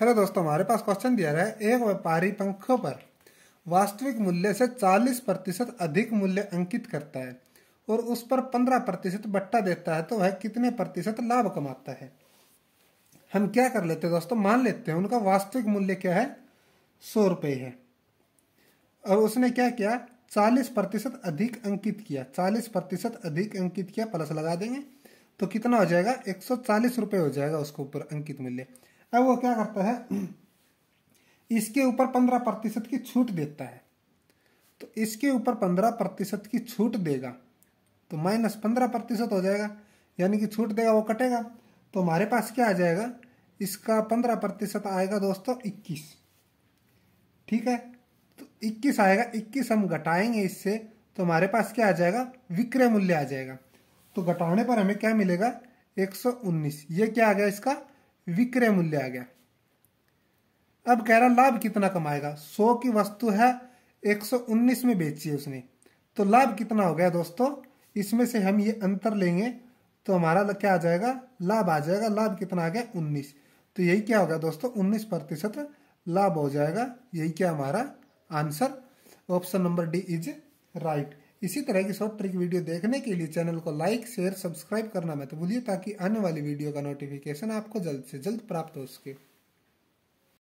hello दोस्तों हमारे पास question दिया रहा है एक व्यापारी पंखों पर वास्तविक मूल्य से 40 प्रतिशत अधिक मूल्य अंकित करता है और उस पर 15 प्रतिशत बट्टा देता है तो वह कितने प्रतिशत लाभ कमाता है हम क्या कर लेते हैं दोस्तों मान लेते हैं उनका वास्तविक मूल्य क्या है सौ रुपये है और उसने क्या किया चालीस प्रतिशत अधिक अंकित किया चालीस प्रतिशत अधिक अंकित किया प्लस लगा देंगे तो कितना हो जाएगा एक सौ चालीस रुपये हो जाएगा उसके ऊपर अंकित मूल्य अब वो क्या करता है इसके ऊपर पंद्रह प्रतिशत की छूट देता है तो इसके ऊपर पंद्रह प्रतिशत की छूट देगा तो माइनस पंद्रह प्रतिशत हो जाएगा यानी कि छूट देगा वो कटेगा तो हमारे पास क्या आ जाएगा इसका पंद्रह प्रतिशत आएगा दोस्तों इक्कीस ठीक है तो इक्कीस आएगा इक्कीस हम घटाएंगे इससे तो हमारे पास क्या आ जाएगा विक्रय मूल्य आ जाएगा तो घटाने पर हमें क्या मिलेगा एक सौ उन्नीस ये क्या आ गया इसका विक्रय मूल्य आ गया अब कह रहा लाभ कितना कमाएगा सो की वस्तु है 119 में बेची है उसने तो लाभ कितना हो गया दोस्तों इसमें से हम ये अंतर लेंगे तो हमारा क्या आ जाएगा लाभ आ जाएगा लाभ कितना आ गया उन्नीस तो यही क्या होगा दोस्तों उन्नीस प्रतिशत लाभ हो जाएगा यही क्या हमारा answer option number D is right इसी तरह की शॉर्ट ट्रिक वीडियो देखने के लिए चैनल को लाइक शेयर सब्सक्राइब करना मत भूलिए ताकि आने वाली वीडियो का नोटिफिकेशन आपको जल्द से जल्द प्राप्त हो सके